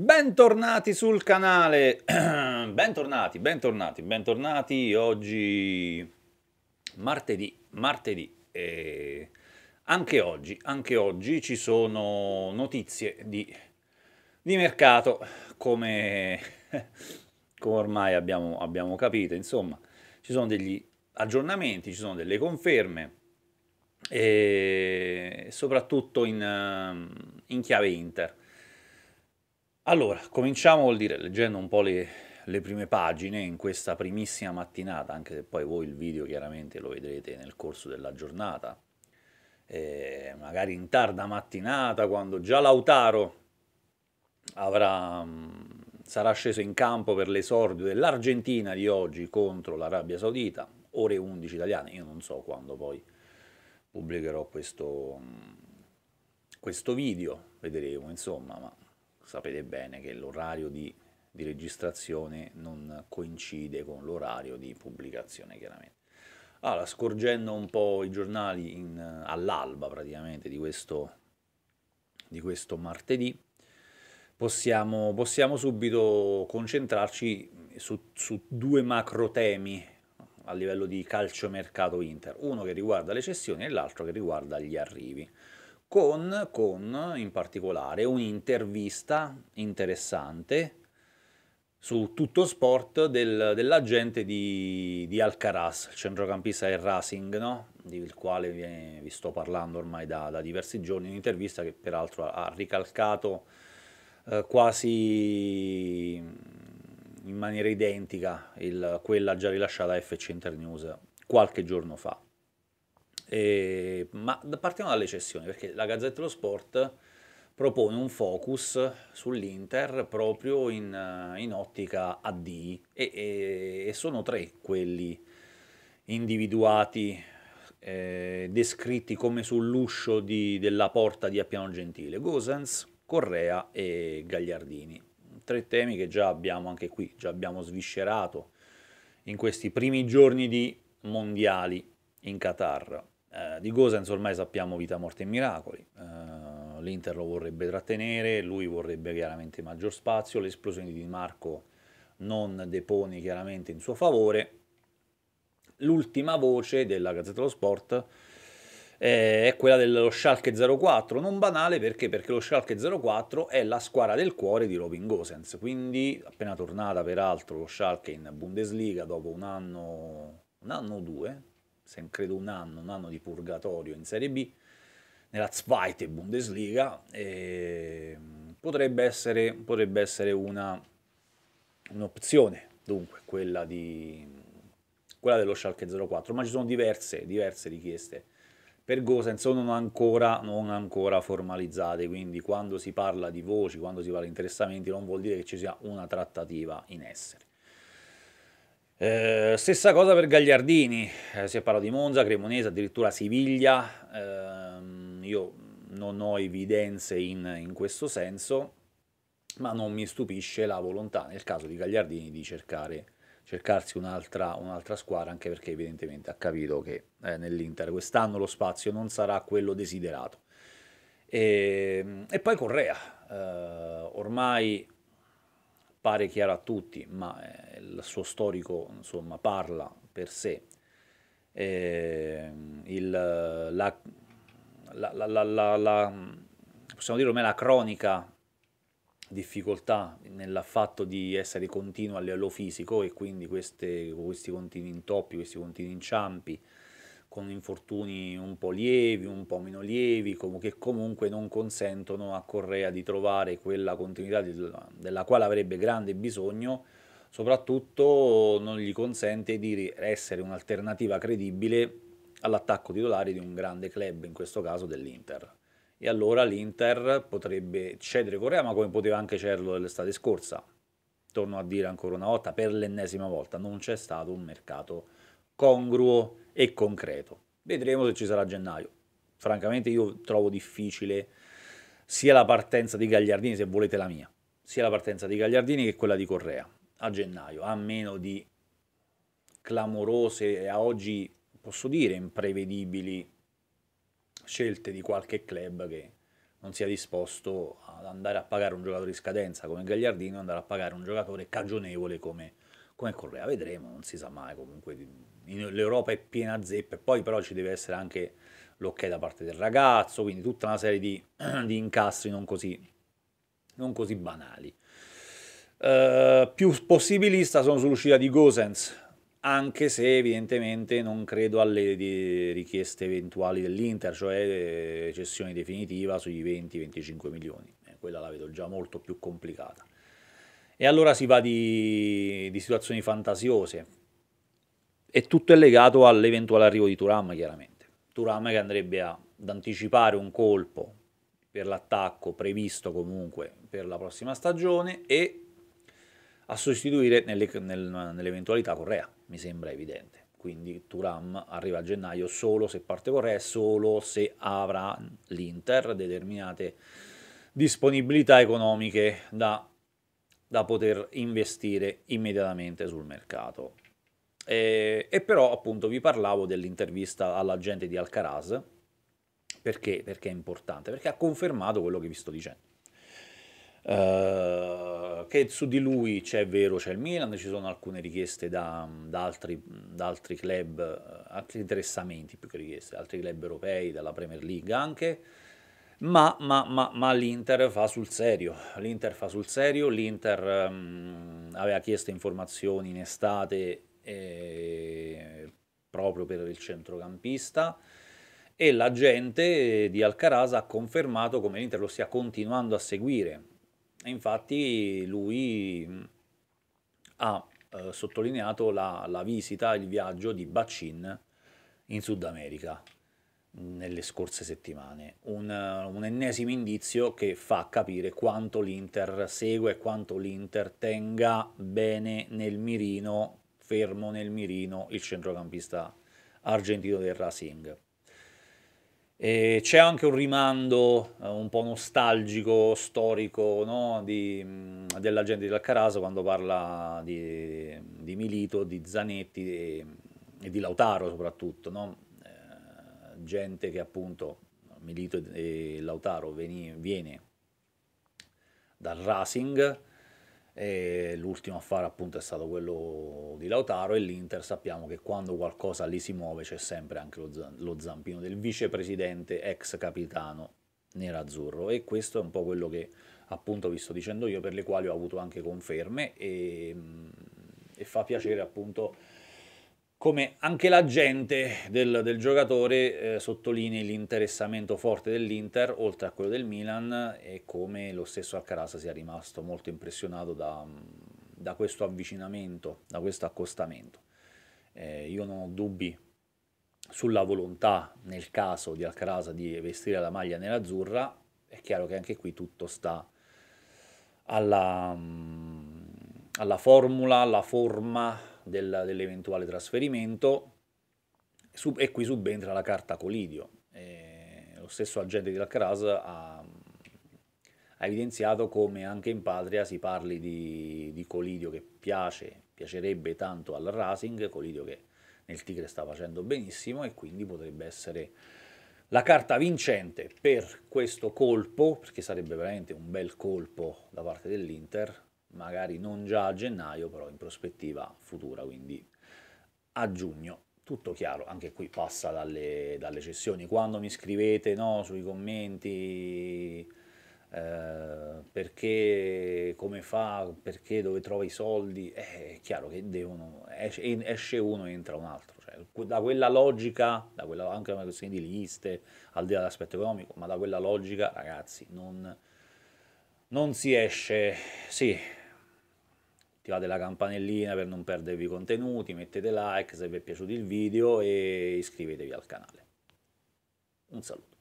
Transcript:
Bentornati sul canale, bentornati, bentornati, bentornati, oggi martedì, martedì, eh, anche oggi, anche oggi ci sono notizie di, di mercato, come, come ormai abbiamo, abbiamo capito, insomma, ci sono degli aggiornamenti, ci sono delle conferme, e soprattutto in, in chiave Inter. Allora, cominciamo vuol dire leggendo un po' le, le, prime pagine in questa primissima mattinata, anche se poi voi il video chiaramente lo vedrete nel corso della giornata, eh, magari in tarda mattinata quando già Lautaro avrà, mm, sarà sceso in campo per l'esordio dell'Argentina di oggi contro l'Arabia Saudita, ore 11 italiane, io non so quando poi pubblicherò questo, mm, questo video, vedremo insomma, ma sapete bene che l'orario di, di registrazione non coincide con l'orario di pubblicazione chiaramente. Allora, scorgendo un po' i giornali in, all'alba praticamente di questo, di questo martedì, possiamo, possiamo, subito concentrarci su, su, due macro temi a livello di calciomercato Inter, uno che riguarda le cessioni e l'altro che riguarda gli arrivi con, con in particolare un'intervista interessante su tutto sport del, dell'agente di, di, Alcaraz, il centrocampista del Racing, no? del quale vi, vi, sto parlando ormai da, da diversi giorni, un'intervista che peraltro ha, ricalcato eh, quasi in maniera identica il, quella già rilasciata a FC Internews qualche giorno fa. E, ma partiamo dalle cessioni, perché la Gazzetta dello Sport propone un focus sull'Inter proprio in, in ottica AD e, e, e, sono tre quelli individuati, eh, descritti come sull'uscio di, della porta di Appiano Gentile, Gosens, Correa e Gagliardini. Tre temi che già abbiamo anche qui, già abbiamo sviscerato in questi primi giorni di mondiali in Qatar. Eh, di Gosens ormai sappiamo vita, morte e miracoli, eh, l'Inter lo vorrebbe trattenere, lui vorrebbe chiaramente maggior spazio, l'esplosione di Marco non depone chiaramente in suo favore. L'ultima voce della Gazzetta dello Sport eh, è quella dello Schalke 04, non banale perché? perché lo Schalke 04 è la squadra del cuore di Robin Gosens, quindi appena tornata peraltro lo Schalke in Bundesliga dopo un anno, un anno o due, credo un anno, un anno di purgatorio in Serie B, nella Zweite Bundesliga, potrebbe essere, potrebbe essere una, un'opzione, dunque quella, di, quella dello Schalke 04, ma ci sono diverse, diverse richieste per Gosen sono ancora, non ancora formalizzate, quindi quando si parla di voci, quando si parla di interessamenti non vuol dire che ci sia una trattativa in essere. Eh, stessa cosa per Gagliardini, eh, si è parlato di Monza, Cremonese, addirittura Siviglia, eh, io non ho evidenze in, in, questo senso, ma non mi stupisce la volontà nel caso di Gagliardini di cercare, cercarsi un'altra, un squadra, anche perché evidentemente ha capito che eh, nell'Inter quest'anno lo spazio non sarà quello desiderato. E, ehm, e poi Correa, eh, ormai pare chiaro a tutti, ma eh, il suo storico insomma, parla per sé. Eh, il, la, la, la, la, possiamo dire ormai la cronica difficoltà nel fatto di essere continuo a livello fisico e quindi queste, questi continui intoppi, questi continui inciampi, con infortuni un po' lievi, un po' meno lievi, com- che comunque non consentono a Correa di trovare quella continuità di- della quale avrebbe grande bisogno, soprattutto non gli consente di ri- essere un'alternativa credibile all'attacco titolare di un grande club, in questo caso dell'Inter. E allora l'Inter potrebbe cedere Correa, ma come poteva anche cederlo l'estate scorsa. Torno a dire ancora una volta, per l'ennesima volta, non c'è stato un mercato congruo e concreto. Vedremo se ci sarà a gennaio. Francamente io trovo difficile sia la partenza di Gagliardini, se volete la mia, sia la partenza di Gagliardini che quella di Correa a gennaio, a meno di clamorose e a oggi posso dire imprevedibili scelte di qualche club che non sia disposto ad andare a pagare un giocatore in scadenza come Gagliardino, andare a pagare un giocatore cagionevole come come Correa, vedremo, non si sa mai comunque, l'Europa è piena zeppa e poi però ci deve essere anche l'ok da parte del ragazzo, quindi tutta una serie di, di incastri non così, non così banali. Uh, più possibilista sono sull'uscita di Gosens, anche se evidentemente non credo alle richieste eventuali dell'Inter, cioè eh, cessione definitiva sui 20-25 milioni. Eh, quella la vedo già molto più complicata. E allora si va di, di situazioni fantasiose. E tutto è legato all'eventuale arrivo di Turam, chiaramente. Turam che andrebbe ad anticipare un colpo per l'attacco previsto comunque per la prossima stagione e a sostituire nelle, nel, nell'eventualità Correa, mi sembra evidente. Quindi Turam arriva a gennaio solo se parte Correa, solo se avrà l'Inter determinate disponibilità economiche da da poter investire immediatamente sul mercato. E, e però appunto vi parlavo dell'intervista all'agente di Alcaraz, perché? perché? è importante, perché ha confermato quello che vi sto dicendo. Uh, che su di lui c'è vero, c'è il Milan, ci sono alcune richieste da, da, altri, da altri, club, eh, altri interessamenti più che richieste, altri club europei, dalla Premier League anche, ma, ma, ma, ma l'Inter fa sul serio, l'Inter fa sul serio, l'Inter um, aveva chiesto informazioni in estate eh, proprio per il centrocampista e l'agente di Alcaraz ha confermato come l'Inter lo stia continuando a seguire. E infatti lui mm, ha eh, sottolineato la, la visita, il viaggio di Bacin in Sud America nelle scorse settimane. Un, un, ennesimo indizio che fa capire quanto l'Inter segue, e quanto l'Inter tenga bene nel mirino, fermo nel mirino, il centrocampista argentino del Racing. E c'è anche un rimando eh, un po' nostalgico, storico, no? di, mm, della gente di Alcaraz quando parla di, di, Milito, di Zanetti e, e di Lautaro soprattutto. No? gente che appunto Milito e Lautaro veni, viene dal Racing, l'ultimo affare appunto è stato quello di Lautaro e l'Inter sappiamo che quando qualcosa lì si muove c'è sempre anche lo, lo zampino del vicepresidente ex capitano nerazzurro e questo è un po' quello che appunto vi sto dicendo io per le quali ho avuto anche conferme e, e fa piacere appunto come anche l'agente del, del giocatore eh, sottolinei l'interessamento forte dell'Inter oltre a quello del Milan e come lo stesso Alcaraz sia rimasto molto impressionato da, da questo avvicinamento, da questo accostamento. Eh, io non ho dubbi sulla volontà nel caso di Alcaraz di vestire la maglia nerazzurra, è chiaro che anche qui tutto sta alla, alla formula, alla forma, del, dell'eventuale trasferimento sub, e qui subentra la carta Colidio. E lo stesso agente di Lacras ha, ha, evidenziato come anche in patria si parli di, di Colidio che piace, piacerebbe tanto al Racing, Colidio che nel Tigre sta facendo benissimo e quindi potrebbe essere la carta vincente per questo colpo, perché sarebbe veramente un bel colpo da parte dell'Inter, magari non già a gennaio, però in prospettiva futura, quindi a giugno. Tutto chiaro, anche qui passa dalle, dalle cessioni. Quando mi scrivete no, sui commenti eh, perché, come fa, perché, dove trova i soldi, eh, è chiaro che devono, esce uno e entra un altro. Cioè, da quella logica, da quella, anche una questione di liste, al di là dell'aspetto economico, ma da quella logica, ragazzi, non, non si esce, sì, attivate la campanellina per non perdervi i contenuti, mettete like se vi è piaciuto il video e iscrivetevi al canale. Un saluto.